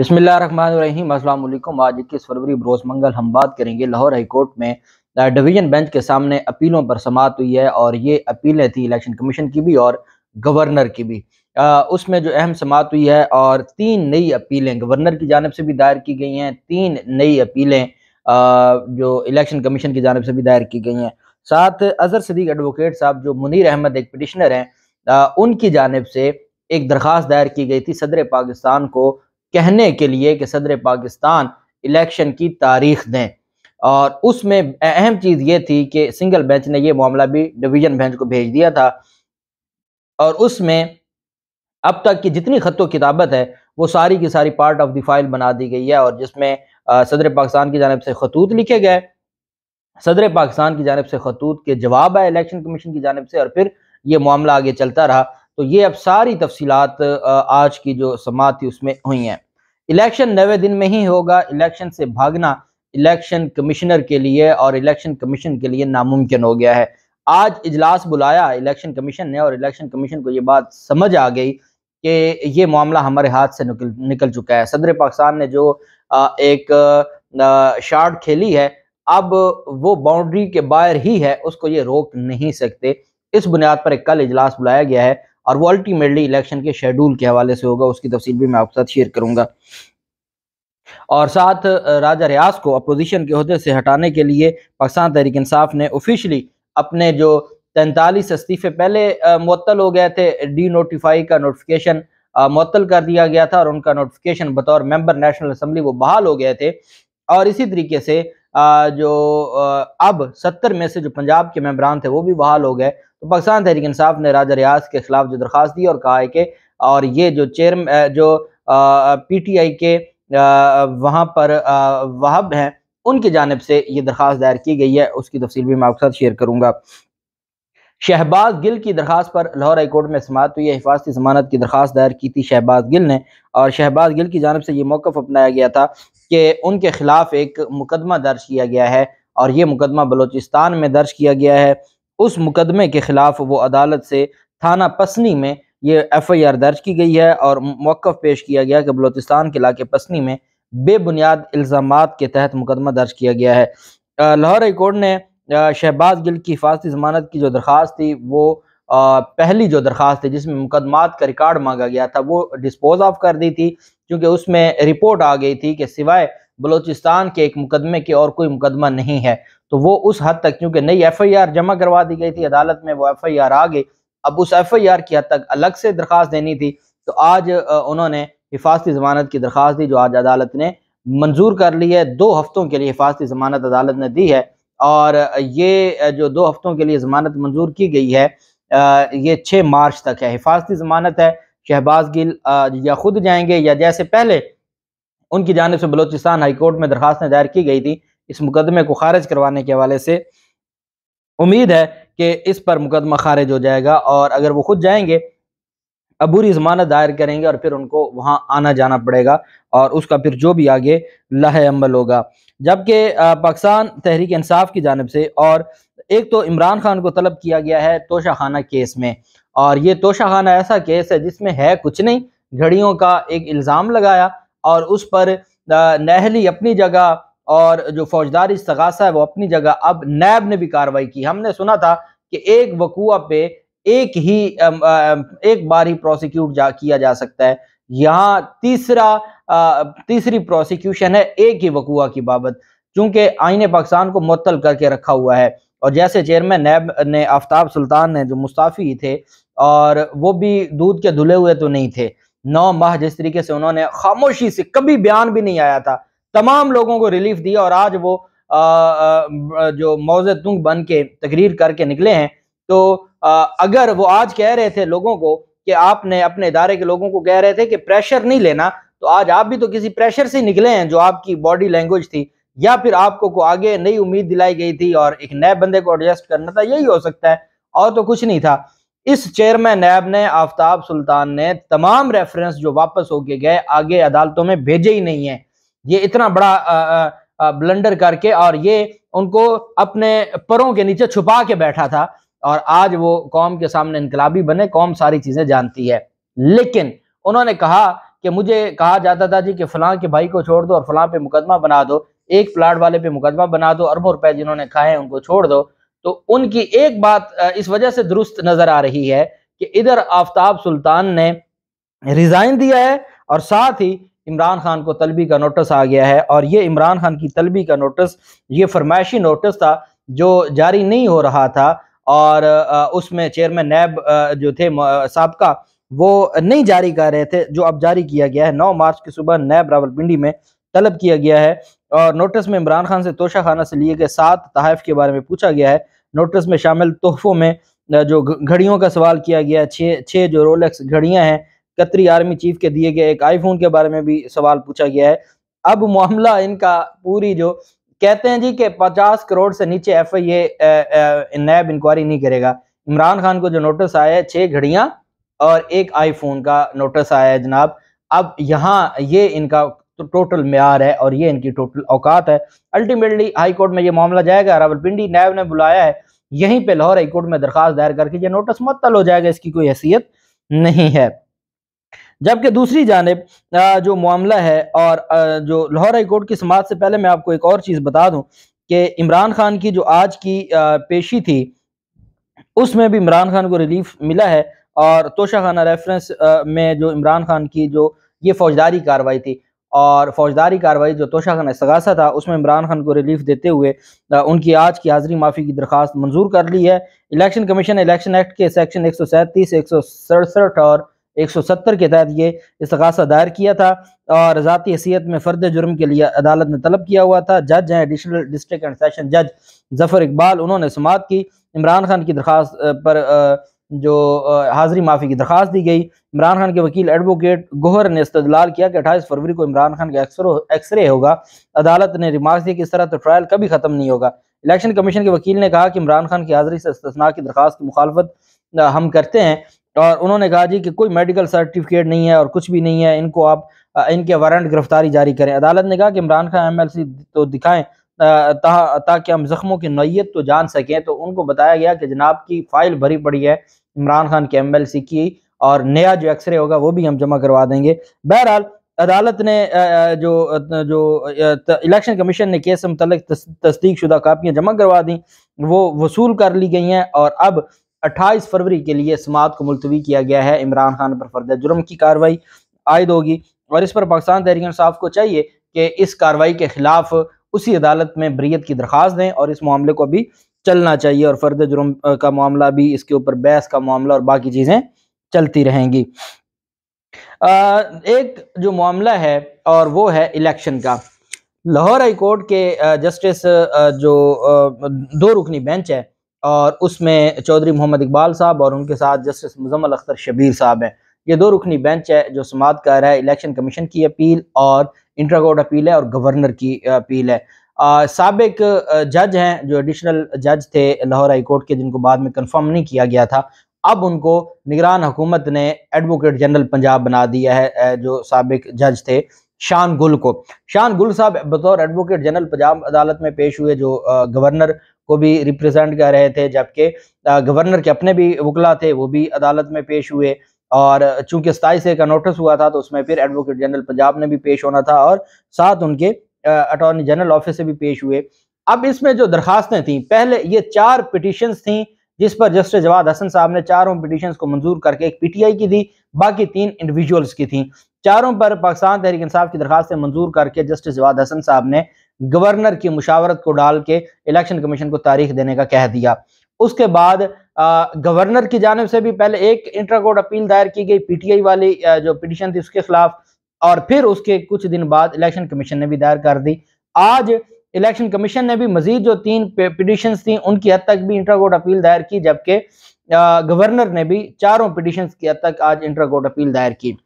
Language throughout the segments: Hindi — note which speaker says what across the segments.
Speaker 1: अस्सलाम वालेकुम आज इक्कीस फरवरी बरोज़ मंगल हम बात करेंगे लाहौर हाईकोर्ट में डिवीजन बेंच के सामने अपीलों पर समात हुई है और ये अपीलें थी इलेक्शन कमीशन की भी और गवर्नर की भी आ, उसमें जो अहम समात हुई है और तीन नई अपीलें गवर्नर की जानब से भी दायर की गई हैं तीन नई अपीलें जो इलेक्शन कमीशन की जानब से भी दायर की गई हैं साथ अजहर सदीक एडवोकेट साहब जो मुनीर अहमद एक पिटिशनर हैं उनकी जानब से एक दरख्वास्त दायर की गई थी सदर पाकिस्तान को कहने के लिए कि सदर पाकिस्तान इलेक्शन की तारीख दें और उसमें अहम चीज़ ये थी कि सिंगल बेंच ने यह मामला भी डिवीजन बेंच को भेज दिया था और उसमें अब तक की जितनी खतों किताबत है वो सारी की सारी पार्ट ऑफ द फाइल बना दी गई है और जिसमें सदर पाकिस्तान की जानब से खतूत लिखे गए सदर पाकिस्तान की जानब से खतूत के जवाब आए इलेक्शन कमीशन की जानब से और फिर ये मामला आगे चलता रहा तो ये अब सारी तफसीत आज की जो समात थी उसमें हुई हैं इलेक्शन नवे दिन में ही होगा इलेक्शन से भागना इलेक्शन कमिश्नर के लिए और इलेक्शन कमीशन के लिए नामुमकिन हो गया है आज इजलास बुलाया इलेक्शन कमीशन ने और इलेक्शन कमीशन को ये बात समझ आ गई कि ये मामला हमारे हाथ से निकल निकल चुका है सदर पाकिस्तान ने जो एक शार्ट खेली है अब वो बाउंड्री के बाहर ही है उसको ये रोक नहीं सकते इस बुनियाद पर एक कल इजलास बुलाया गया है और वो अल्टीमेटली इलेक्शन के शेड्यूल के हवाले से होगा उसकी तफसील भी मैं आपके साथ शेयर करूंगा और साथ राजा रियाज को अपोजिशन के अहदे से हटाने के लिए पाकिस्तान तहरीक इंसाफ ने ऑफिशली अपने जो तैंतालीस इस्तीफे पहले मुतल हो गए थे डी नोटिफाई का नोटिफिकेशन मुतल कर दिया गया था और उनका नोटिफिकेशन बतौर मेंबर नेशनल असम्बली वो बहाल हो गए थे और इसी तरीके से जो अब सत्तर में से जो पंजाब के मेम्बरान थे वो भी बहाल हो गए तो पाकिस्तान तहरीक इंसाफ ने राजा रियाज के खिलाफ जो दरख्वास्त दी और कहा है कि और ये जो चेयर जो पी टी आई के वहाँ पर वहब हैं उनकी जानब से ये दरख्वास्त दायर की गई है उसकी तफसील भी मैं आपके साथ शेयर करूँगा शहबाज गिल की दरख्वास्त पर लाहौर हाईकोर्ट में समात हुई है हिफाजती जमानत की दरख्वास्त दायर की थी शहबाज गिल ने और शहबाज गिल की जानब से ये मौक़ अपनाया गया था कि उनके ख़िलाफ़ एक मुकदमा दर्ज किया गया है और ये मुकदमा बलोचिस्तान में दर्ज किया गया है उस मुकदमे के ख़िलाफ़ वो अदालत से थाना पसनी में ये एफ़ आई आर दर्ज की गई है और मौक़ पेश किया गया कि बलोचिस्तान के इलाके पसनी में बेबुनियाद इल्ज़ाम के तहत मुकदमा दर्ज किया गया है लाहौर हाईकोर्ट ने शहबाज गिल की हिफाजती जमानत की जो दरख्वास्त थी वो आ, पहली जो दरख्वास्त थी जिसमें मुकदमात का रिकॉर्ड मांगा गया था वो डिस्पोज ऑफ कर दी थी क्योंकि उसमें रिपोर्ट आ गई थी कि सिवाय बलोचिस्तान के एक मुकदमे के और कोई मुकदमा नहीं है तो वो उस हद तक क्योंकि नई एफआईआर जमा करवा दी गई थी अदालत में वो एफआईआर आ गई अब उस एफआईआर की हद तक अलग से दरख्वास्त देनी थी तो आज उन्होंने हिफाजती जमानत की दरख्वास्त दी जो आज अदालत ने मंजूर कर ली है दो हफ्तों के लिए हिफाजती जमानत अदालत ने दी है और ये जो दो हफ्तों के लिए ज़मानत मंजूर की गई है ये छः मार्च तक है हिफाजती ज़मानत है शहबाज गिल या खुद जाएंगे या जैसे पहले उनकी जानब से बलोचिस्तान हाईकोर्ट में दरखास्तें दायर की गई थी इस मुकदमे को खारिज करवाने के हवाले से उम्मीद है कि इस पर मुकदमा खारिज हो जाएगा और अगर वो खुद जाएंगे अबूरी जमानत दायर करेंगे और फिर उनको वहाँ आना जाना पड़ेगा और उसका फिर जो भी आगे लह अमल होगा जबकि पाकिस्तान तहरीक इंसाफ की जानब से और एक तो इमरान खान को तलब किया गया है तोशाखाना केस में और ये तोशाखाना ऐसा केस है जिसमें है कुछ नहीं घड़ियों का एक इल्ज़ाम लगाया और उस पर नहली अपनी जगह और जो फौजदारी सगासा है वो अपनी जगह अब नैब ने भी कार्रवाई की हमने सुना था कि एक वकूआ पे एक ही एक बार ही प्रोसिक्यूट जा किया जा सकता है यहाँ तीसरा तीसरी प्रोसिक्यूशन है एक ही वकुआ की बाबत चूंकि आईने पाकिस्तान को मअतल करके रखा हुआ है और जैसे चेयरमैन नैब ने आफ्ताब सुल्तान ने जो मुस्ताफ़ी थे और वो भी दूध के धुले हुए तो नहीं थे नौ माह जिस तरीके से उन्होंने खामोशी से कभी बयान भी नहीं आया था तमाम लोगों को रिलीफ दिया और आज वो आ, आ, जो मौजे तुंग बन के तकरीर करके निकले हैं तो आ, अगर वो आज कह रहे थे लोगों को कि आपने अपने इदारे के लोगों को कह रहे थे कि प्रेशर नहीं लेना तो आज आप भी तो किसी प्रेशर से निकले हैं जो आपकी बॉडी लैंग्वेज थी या फिर आपको को आगे नई उम्मीद दिलाई गई थी और एक नए बंदे को एडजस्ट करना था यही हो सकता है और तो कुछ नहीं था इस चेयरमैन नैब ने आफ्ताब सुल्तान ने तमाम रेफरेंस जो वापस होके गए आगे अदालतों में भेजे ही नहीं है ये इतना बड़ा आ, आ, ब्लंडर करके और ये उनको अपने परों के नीचे छुपा के बैठा था और आज वो कौम के सामने इनकलाबी बने कौम सारी चीजें जानती है लेकिन उन्होंने कहा कि मुझे कहा जाता था जी कि फलां के भाई को छोड़ दो और फलां पे मुकदमा बना दो एक प्लाट वाले पे मुकदमा बना दो अरबों रुपए जिन्होंने खाए हैं उनको छोड़ दो तो उनकी एक बात इस वजह से दुरुस्त नजर आ रही है कि इधर आफ्ताब सुल्तान ने रिजाइन दिया है और साथ ही इमरान खान को तलबी का नोटिस आ गया है और ये इमरान खान की तलबी का नोटिस ये फरमाइशी नोटिस था जो जारी नहीं हो रहा था और उसमें चेयरमैन नैब जो थे सबका वो नहीं जारी कर रहे थे जो अब जारी किया गया है नौ मार्च की सुबह नैब रावलपिंडी में तलब किया गया है और नोटिस में इमरान खान से तोशा खाना से लिए गए सात तहफ़ के बारे में पूछा गया है नोटिस में शामिल तोहफों में जो घड़ियों का सवाल किया गया है छः छः जो रोलेक्स घड़ियाँ हैं कतरी आर्मी चीफ के दिए गए एक आईफोन के बारे में भी सवाल पूछा गया है अब मामला इनका पूरी जो कहते हैं जी कि 50 करोड़ से नीचे F I A NAB inquiry नहीं करेगा इमरान खान को जो नोटिस आया है छः घड़ियाँ और एक आईफोन का नोटिस आया है जनाब अब यहाँ ये इनका तो टोटल मैार है और ये इनकी टोटल औकात है अल्टीमेटली हाई कोर्ट में ये मामला जाएगा रावलपिंडी नैब ने बुलाया है यहीं पे लाहौर हाई कोर्ट में दरखास्त दायर करके ये नोटिस मुतल हो जाएगा इसकी कोई हैसियत नहीं है जबकि दूसरी जानब जो मामला है और जो लाहौर हाई कोर्ट की समाज से पहले मैं आपको एक और चीज़ बता दूँ कि इमरान खान की जो आज की पेशी थी उसमें भी इमरान खान को रिलीफ मिला है और तोशा खाना रेफरेंस में जो इमरान खान की जो ये फौजदारी कार्रवाई थी और फौजदारी कार्रवाई जो तोशा खाना सगासा था उसमें इमरान खान को रिलीफ देते हुए उनकी आज की हाजिरी माफ़ी की दरख्वास्त मंजूर कर ली है इलेक्शन कमीशन इलेक्शन एक्ट के सेक्शन एक सौ सैंतीस एक सौ सड़सठ और एक सौ सत्तर के तहत ये इसगासा दायर किया था और ज़ाती हैसियत में फ़र्द जुर्म के लिए अदालत ने तलब किया हुआ था जज हैं एडिशनल डिस्ट्रिक्ट एंड सेशन जज जफर इकबाल उन्होंने समात की इमरान खान की दरख्वास्त पर आ, जो हाजिरी माफ़ी की दरख्वास्त दी गई इमरान खान के वकील एडवोकेट गोहर ने इस्तलाल किया कि अट्ठाईस फरवरी को इमरान खान का एक्सरे होगा अदालत ने रिमार्क दिया कि इस तरह तो ट्रायल कभी ख़त्म नहीं होगा इलेक्शन कमीशन के वकील ने कहा कि इमरान खान की हाजिरी से इस्तना की दरख्वास्त की मुखालफत हम करते हैं और उन्होंने कहा जी कि कोई मेडिकल सर्टिफिकेट नहीं है और कुछ भी नहीं है इनको आप इनके वारंट गिरफ्तारी जारी करें अदालत ने कहा कि इमरान खान सी तो दिखाएं ताकि हम जख्मों की नोयत तो जान सकें तो उनको बताया गया कि जनाब की फाइल भरी पड़ी है इमरान खान के एम की और नया जो एक्सरे होगा वो भी हम जमा करवा देंगे बहरहाल अदालत ने जो जो इलेक्शन कमीशन ने केस से मतलब तस्दीक शुदा कापियाँ जमा करवा दी वो वसूल कर ली गई हैं और अब 28 फरवरी के लिए समात को मुलतवी किया गया है इमरान खान पर फर्द जुर्म की कार्रवाई आयद होगी और इस पर पाकिस्तान तहरीक साफ को चाहिए कि इस कार्रवाई के खिलाफ उसी अदालत में बरीत की दरख्वास्त दें और इस मामले को भी चलना चाहिए और फर्द जुर्म का मामला भी इसके ऊपर बहस का मामला और बाकी चीज़ें चलती रहेंगी आ, एक जो मामला है और वो है इलेक्शन का लाहौर हाई कोर्ट के जस्टिस जो दो रुकनी बेंच है और उसमें चौधरी मोहम्मद इकबाल साहब और उनके साथ जस्टिस मुजम्मल अख्तर शबीर साहब हैं ये दो रुकनी बेंच है जो समात कर रहा है इलेक्शन कमीशन की अपील और इंट्रा कोर्ट अपील है और गवर्नर की अपील है सबक जज हैं जो एडिशनल जज थे लाहौर हाई कोर्ट के जिनको बाद में कंफर्म नहीं किया गया था अब उनको निगरान हुकूमत ने एडवोकेट जनरल पंजाब बना दिया है जो सबक जज थे शान गुल को शान गुल साहब बतौर एडवोकेट जनरल पंजाब अदालत में पेश हुए जो गवर्नर को भी रिप्रेजेंट कर रहे थे जबकि गवर्नर के अपने भी वकला थे वो भी अदालत में पेश हुए और चूंकि सताईस का नोटिस हुआ था तो उसमें फिर एडवोकेट जनरल पंजाब ने भी पेश होना था और साथ उनके अटॉर्नी जनरल ऑफिस से भी पेश हुए अब इसमें जो दरखास्तें थी पहले ये चार पिटिशन थी जिस पर जस्टिस जवाद हसन साहब ने चारों पिटिशन को मंजूर करके एक पीटीआई की दी बाकी तीन इंडिविजुअल्स की थी चारों पर पाकिस्तान तहरीक इंसाफ की दरखास्तें मंजूर करके जस्टिस जवाद हसन साहब ने गवर्नर की मुशावरत को डाल के इलेक्शन कमीशन को तारीख देने का कह दिया उसके बाद गवर्नर की जानब से भी पहले एक इंटरकोर्ट अपील दायर की गई पीटीआई वाली जो पिटिशन थी उसके खिलाफ और फिर उसके कुछ दिन बाद इलेक्शन कमीशन ने भी दायर कर दी आज इलेक्शन कमीशन ने भी मजीद जो तीन पिटिशन थी उनकी हद तक भी इंटरकोर्ट कोर्ट अपील दायर की जबकि गवर्नर ने भी चारों पिटिशन की हद तक आज इंटरकोर्ट कोर्ट अपील दायर की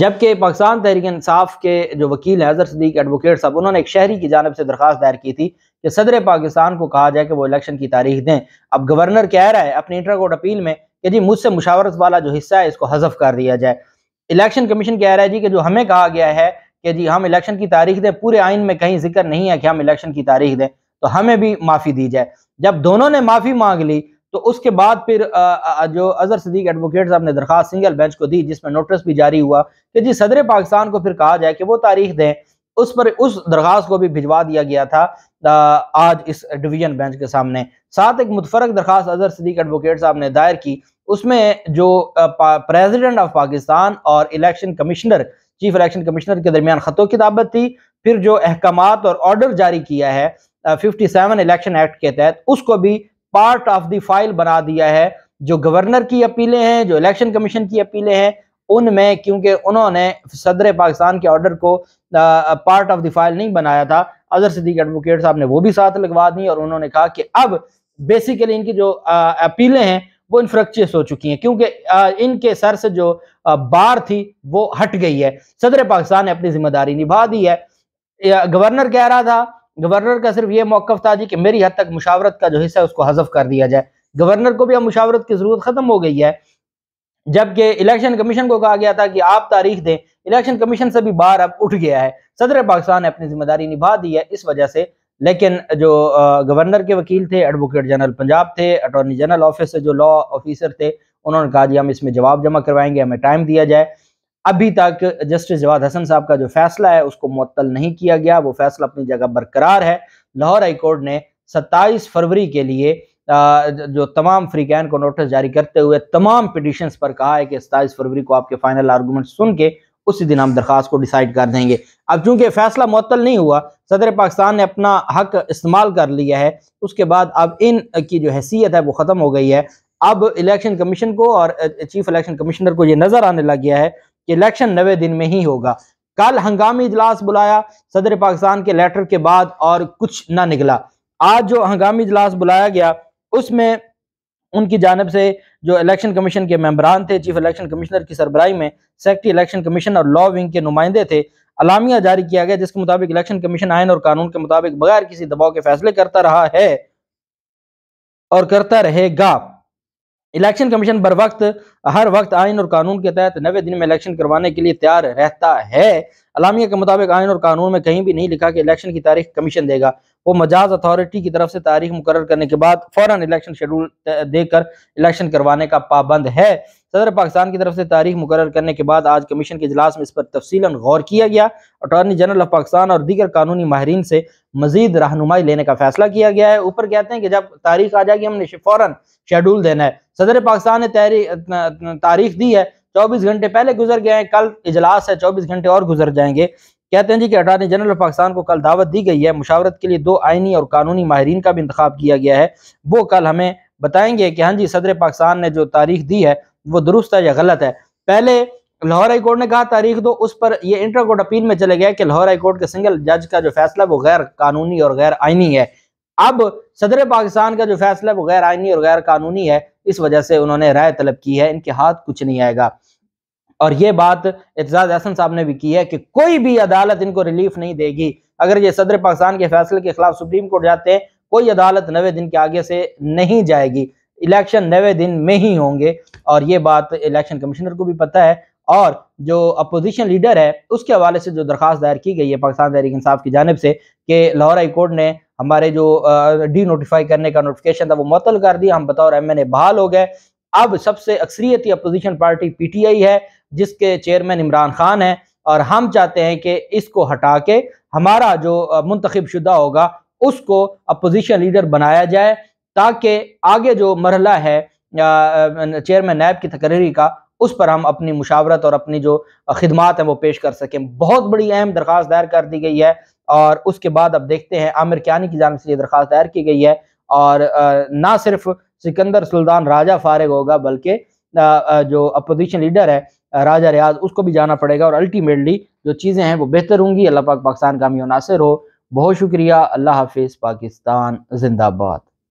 Speaker 1: जबकि पाकिस्तान तहरीक इंसाफ के जो वकील हैं सदीक एडवोकेट साहब उन्होंने एक शहरी की जानब से दरख्वास्त दायर की थी कि सदर पाकिस्तान को कहा जाए कि वो इलेक्शन की तारीख दें अब गवर्नर कह रहा है अपनी इंटरकोर्ट कोर्ट अपील में कि जी मुझसे मुशावरत वाला जो हिस्सा है इसको हजफ कर दिया जाए इलेक्शन कमीशन कह रहा है जी कि जो हमें कहा गया है कि जी हम इलेक्शन की तारीख दें पूरे आइन में कहीं जिक्र नहीं है कि हम इलेक्शन की तारीख दें तो हमें भी माफ़ी दी जाए जब दोनों ने माफ़ी मांग ली तो उसके बाद फिर जो अजहर सदीक एडवोकेट साहब ने दरख्वास्त सिंगल बेंच को दी जिसमें नोटिस भी जारी हुआ कि जी सदर पाकिस्तान को फिर कहा जाए कि वो तारीख दें उस पर उस दरख्वास्त को भी भिजवा दिया गया था आज इस डिवीजन बेंच के सामने साथ एक मुतफरक दरख्वास्त अजहर सदीक एडवोकेट साहब ने दायर की उसमें जो प्रेसिडेंट ऑफ पाकिस्तान और election commissioner chief election commissioner के दरमियान खतों किताबत थी फिर जो अहकाम और ऑर्डर जारी किया है फिफ्टी सेवन इलेक्शन एक्ट के तहत उसको भी पार्ट ऑफ द फाइल बना दिया है जो गवर्नर की अपीलें हैं जो इलेक्शन कमीशन की अपीलें हैं उनमें क्योंकि उन्होंने सदर पाकिस्तान के ऑर्डर को पार्ट ऑफ द फाइल नहीं बनाया था अजहर सदीक एडवोकेट साहब ने वो भी साथ लगवा दी और उन्होंने कहा कि अब बेसिकली इनकी जो अपीलें हैं वो इनफ्रक्चुएस हो चुकी हैं क्योंकि इनके सर से जो बार थी वो हट गई है सदर पाकिस्तान ने अपनी जिम्मेदारी निभा दी है गवर्नर कह रहा था गवर्नर का सिर्फ ये मौकफ था जी कि मेरी हद तक मुशावरत का जो हिस्सा है उसको हजफ कर दिया जाए गवर्नर को भी अब मुशावरत की जरूरत खत्म हो गई है जबकि इलेक्शन कमीशन को कहा गया था कि आप तारीख दें इलेक्शन कमीशन से भी बार अब उठ गया है सदर पाकिस्तान ने अपनी जिम्मेदारी निभा दी है इस वजह से लेकिन जो गवर्नर के वकील थे एडवोकेट जनरल पंजाब थे अटॉर्नी जनरल ऑफिस से जो लॉ ऑफिसर थे उन्होंने कहा जी हम इसमें जवाब जमा करवाएंगे हमें टाइम दिया जाए अभी तक जस्टिस जवाद हसन साहब का जो फैसला है उसको मअतल नहीं किया गया वो फैसला अपनी जगह बरकरार है लाहौर हाईकोर्ट ने 27 फरवरी के लिए जो तमाम फ्री कैन को नोटिस जारी करते हुए तमाम पिटिशंस पर कहा है कि सत्ताईस फरवरी को आपके फाइनल आर्गूमेंट सुन के उसी दिन हम दरख्वास्त को डिसाइड कर देंगे अब चूंकि फैसला मअतल नहीं हुआ सदर पाकिस्तान ने अपना हक इस्तेमाल कर लिया है उसके बाद अब इन की जो हैसियत है वो ख़त्म हो गई है अब इलेक्शन कमीशन को और चीफ इलेक्शन कमिश्नर को ये नज़र आने लग गया है कि इलेक्शन नवे दिन में ही होगा कल हंगामी इजलास बुलाया सदर पाकिस्तान के लेटर के बाद और कुछ ना निकला आज जो हंगामी इजलास बुलाया गया उसमें उनकी जानब से जो इलेक्शन कमीशन के मेम्बरान थे चीफ इलेक्शन कमिश्नर की सरबराई में सेक्रेटरी इलेक्शन कमीशन और लॉ विंग के नुमाइंदे थे अलामिया जारी किया गया जिसके मुताबिक इलेक्शन कमीशन आयन और कानून के मुताबिक बगैर किसी दबाव के फैसले करता रहा है और करता रहेगा इलेक्शन कमीशन बर वक्त हर वक्त आयन और कानून के तहत नवे दिन में इलेक्शन करवाने के लिए तैयार रहता है अलामिया के मुताबिक आयन और कानून में कहीं भी नहीं लिखा कि इलेक्शन की तारीख कमीशन देगा वो मजाज अथॉरिटी की तरफ से तारीख मुकर करने के बाद फौरन इलेक्शन शेड्यूल देकर इलेक्शन करवाने का पाबंद है सदर पाकिस्तान की तरफ से तारीख मुकर करने के बाद आज कमीशन के इजलास में इस पर तफसी गौर किया गया अटॉर्नी जनरल ऑफ पाकिस्तान और दीगर कानूनी माहरीन से मजीद रहनुमाई लेने का फैसला किया गया है ऊपर कहते हैं कि जब तारीख आ जाएगी हमने फौरन शेड्यूल देना है सदर पाकिस्तान ने तारीख दी है चौबीस घंटे पहले गुजर गए हैं कल इजलास है चौबीस घंटे और गुजर जाएंगे कहते हैं जी कि अटारनी जनरल पाकिस्तान को कल दावत दी गई है मुशावरत के लिए दो आइनी और कानूनी माहरीन का भी इंतख्या किया गया है वो कल हमें बताएंगे कि हाँ जी सदर पाकिस्तान ने जो तारीख दी है वो दुरुस्त है या गलत है पहले लाहौर हाईकोर्ट ने कहा तारीख दो उस पर यह इंटर कोर्ट अपील में चले गया कि लाहौर हाईकोर्ट के सिंगल जज का जो फैसला वो गैर कानूनी और गैर आइनी है अब सदर पाकिस्तान का जो फैसला वो गैर आइनी और गैर कानूनी है इस वजह से उन्होंने राय तलब की है इनके हाथ कुछ नहीं आएगा और ये बात एतजाज अहसन साहब ने भी की है कि कोई भी अदालत इनको रिलीफ नहीं देगी अगर ये सदर पाकिस्तान के फैसले के खिलाफ सुप्रीम कोर्ट जाते हैं कोई अदालत नवे दिन के आगे से नहीं जाएगी इलेक्शन नवे दिन में ही होंगे और ये बात इलेक्शन कमिश्नर को भी पता है और जो अपोजिशन लीडर है उसके हवाले से जो दरख्वास्त दायर की गई है पाकिस्तान तहरीक इंसाफ की जानब से कि लाहौर हाई कोर्ट ने हमारे जो डी नोटिफाई करने का नोटिफिकेशन था वो मुतल कर दिया हम बताओ एम एन ए बहाल हो गए अब सबसे अक्सरियती अपोजिशन पार्टी पीटीआई है जिसके चेयरमैन इमरान खान है और हम चाहते हैं कि इसको हटा के हमारा जो मुंतखब शुदा होगा उसको अपोजिशन लीडर बनाया जाए ताकि आगे जो मरहला है चेयरमैन नैब की तकरीरी का उस पर हम अपनी मुशावरत और अपनी जो खदमात हैं वो पेश कर सकें बहुत बड़ी अहम दरख्वास्त दायर कर दी गई है और उसके बाद अब देखते हैं आमिर क्यानी की जानब से ये दरख्वास्त दायर की गई है और ना सिर्फ सिकंदर सुल्तान राजा फारिग होगा बल्कि जो अपोजिशन लीडर है राजा रियाज उसको भी जाना पड़ेगा और अल्टीमेटली जो चीज़ें हैं वो बेहतर होंगी अल्लाह पाक पाकिस्तान का मियाँ नासिर हो बहुत शुक्रिया अल्लाह हाफिज़ पाकिस्तान जिंदाबाद